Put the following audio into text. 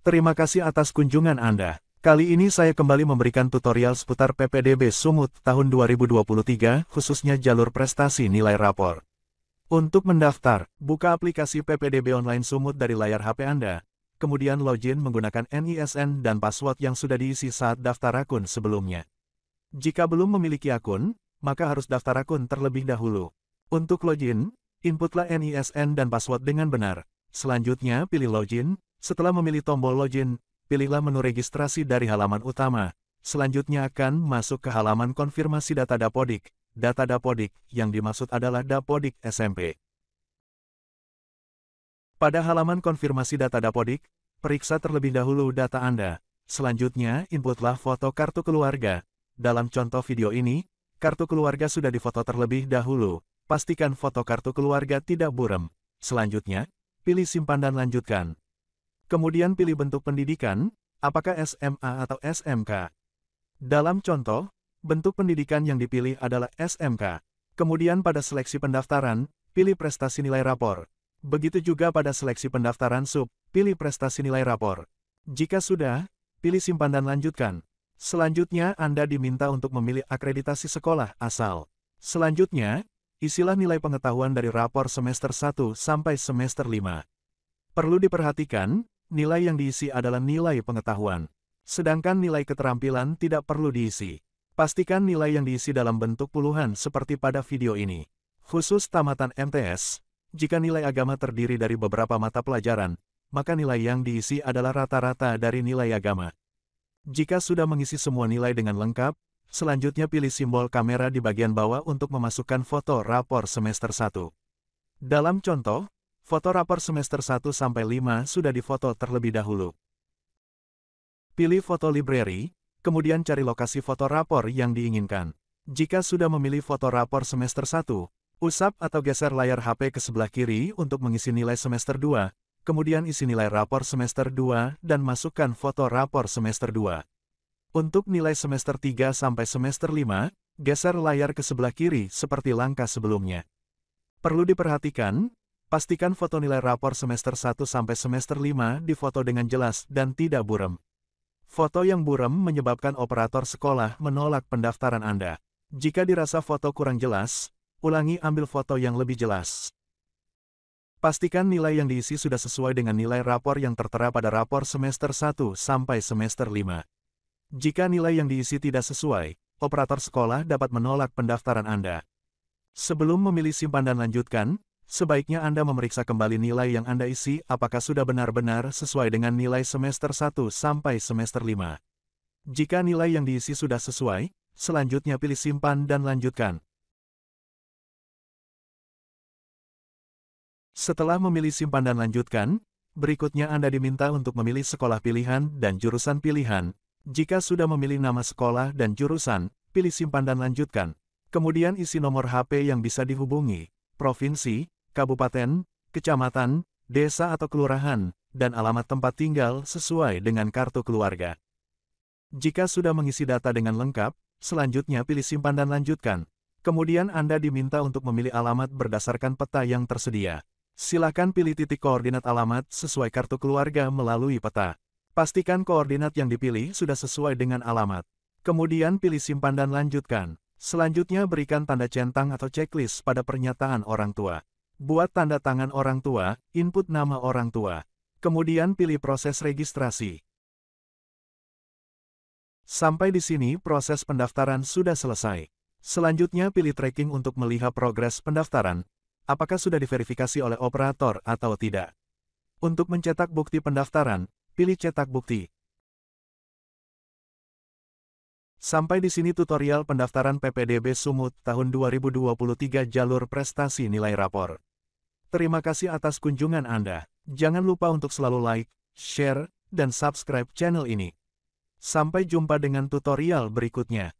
Terima kasih atas kunjungan Anda. Kali ini saya kembali memberikan tutorial seputar PPDB Sumut tahun 2023, khususnya jalur prestasi nilai rapor. Untuk mendaftar, buka aplikasi PPDB Online Sumut dari layar HP Anda, kemudian login menggunakan NISN dan password yang sudah diisi saat daftar akun sebelumnya. Jika belum memiliki akun, maka harus daftar akun terlebih dahulu. Untuk login, inputlah NISN dan password dengan benar. Selanjutnya, pilih login, setelah memilih tombol login, pilihlah menu registrasi dari halaman utama. Selanjutnya akan masuk ke halaman konfirmasi data Dapodik. Data Dapodik yang dimaksud adalah Dapodik SMP. Pada halaman konfirmasi data Dapodik, periksa terlebih dahulu data Anda. Selanjutnya, inputlah foto kartu keluarga. Dalam contoh video ini, kartu keluarga sudah difoto terlebih dahulu. Pastikan foto kartu keluarga tidak buram. Selanjutnya, pilih simpan dan lanjutkan. Kemudian pilih bentuk pendidikan, apakah SMA atau SMK. Dalam contoh, bentuk pendidikan yang dipilih adalah SMK. Kemudian pada seleksi pendaftaran, pilih prestasi nilai rapor. Begitu juga pada seleksi pendaftaran sub, pilih prestasi nilai rapor. Jika sudah, pilih simpan dan lanjutkan. Selanjutnya, Anda diminta untuk memilih akreditasi sekolah asal. Selanjutnya, isilah nilai pengetahuan dari rapor semester 1 sampai semester 5. Perlu diperhatikan, nilai yang diisi adalah nilai pengetahuan. Sedangkan nilai keterampilan tidak perlu diisi. Pastikan nilai yang diisi dalam bentuk puluhan seperti pada video ini. Khusus tamatan MTS, jika nilai agama terdiri dari beberapa mata pelajaran, maka nilai yang diisi adalah rata-rata dari nilai agama. Jika sudah mengisi semua nilai dengan lengkap, Selanjutnya pilih simbol kamera di bagian bawah untuk memasukkan foto rapor semester 1. Dalam contoh, Foto rapor semester 1-5 sudah difoto terlebih dahulu. Pilih foto library, kemudian cari lokasi foto rapor yang diinginkan. Jika sudah memilih foto rapor semester 1, usap atau geser layar HP ke sebelah kiri untuk mengisi nilai semester 2, kemudian isi nilai rapor semester 2 dan masukkan foto rapor semester 2. Untuk nilai semester 3 sampai semester 5, geser layar ke sebelah kiri seperti langkah sebelumnya. Perlu diperhatikan, Pastikan foto nilai rapor semester 1 sampai semester 5 difoto dengan jelas dan tidak buram. Foto yang buram menyebabkan operator sekolah menolak pendaftaran Anda. Jika dirasa foto kurang jelas, ulangi ambil foto yang lebih jelas. Pastikan nilai yang diisi sudah sesuai dengan nilai rapor yang tertera pada rapor semester 1 sampai semester 5. Jika nilai yang diisi tidak sesuai, operator sekolah dapat menolak pendaftaran Anda. Sebelum memilih simpan dan lanjutkan, sebaiknya Anda memeriksa kembali nilai yang Anda isi apakah sudah benar-benar sesuai dengan nilai semester 1 sampai semester 5. Jika nilai yang diisi sudah sesuai, selanjutnya pilih simpan dan lanjutkan. Setelah memilih simpan dan lanjutkan, berikutnya Anda diminta untuk memilih sekolah pilihan dan jurusan pilihan. Jika sudah memilih nama sekolah dan jurusan, pilih simpan dan lanjutkan. Kemudian isi nomor HP yang bisa dihubungi, provinsi, kabupaten, kecamatan, desa atau kelurahan, dan alamat tempat tinggal sesuai dengan kartu keluarga. Jika sudah mengisi data dengan lengkap, selanjutnya pilih simpan dan lanjutkan. Kemudian Anda diminta untuk memilih alamat berdasarkan peta yang tersedia. Silakan pilih titik koordinat alamat sesuai kartu keluarga melalui peta. Pastikan koordinat yang dipilih sudah sesuai dengan alamat. Kemudian pilih simpan dan lanjutkan. Selanjutnya berikan tanda centang atau checklist pada pernyataan orang tua. Buat tanda tangan orang tua, input nama orang tua. Kemudian pilih proses registrasi. Sampai di sini proses pendaftaran sudah selesai. Selanjutnya pilih tracking untuk melihat progres pendaftaran, apakah sudah diverifikasi oleh operator atau tidak. Untuk mencetak bukti pendaftaran, pilih cetak bukti. Sampai di sini tutorial pendaftaran PPDB Sumut tahun 2023 jalur prestasi nilai rapor. Terima kasih atas kunjungan Anda. Jangan lupa untuk selalu like, share, dan subscribe channel ini. Sampai jumpa dengan tutorial berikutnya.